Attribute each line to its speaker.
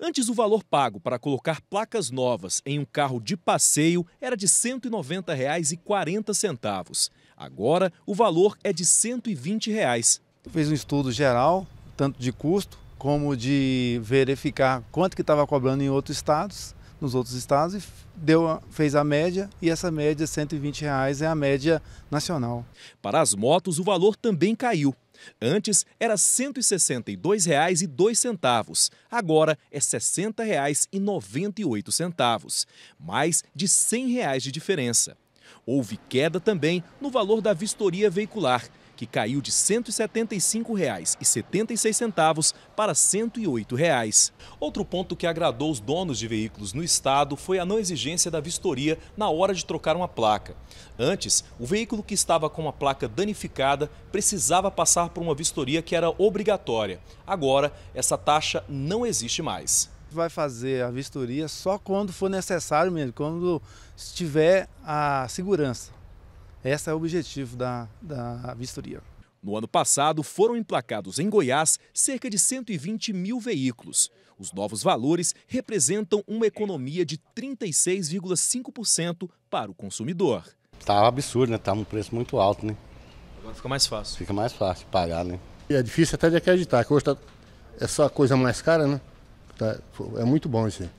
Speaker 1: Antes, o valor pago para colocar placas novas em um carro de passeio era de R$ 190,40. Agora, o valor é de R$
Speaker 2: 120. Reais. Fez um estudo geral, tanto de custo como de verificar quanto que estava cobrando em outros estados nos outros estados e deu fez a média e essa média, R$ 120, reais, é a média nacional.
Speaker 1: Para as motos, o valor também caiu. Antes era R$ 162,02, agora é R$ 60,98, mais de R$ 100 reais de diferença. Houve queda também no valor da vistoria veicular, que caiu de R$ 175,76 para R$ 108. Outro ponto que agradou os donos de veículos no estado foi a não exigência da vistoria na hora de trocar uma placa. Antes, o veículo que estava com a placa danificada precisava passar por uma vistoria que era obrigatória. Agora, essa taxa não
Speaker 2: existe mais vai fazer a vistoria só quando for necessário mesmo, quando tiver a segurança. Esse é o objetivo da, da vistoria.
Speaker 1: No ano passado, foram emplacados em Goiás cerca de 120 mil veículos. Os novos valores representam uma economia de 36,5% para o consumidor. Estava tá absurdo, né? Estava tá um preço muito alto, né? Agora fica mais fácil.
Speaker 2: Fica mais fácil pagar, né? E é difícil até de acreditar, que hoje tá... é só coisa mais cara, né? Tá... É muito bom isso aí.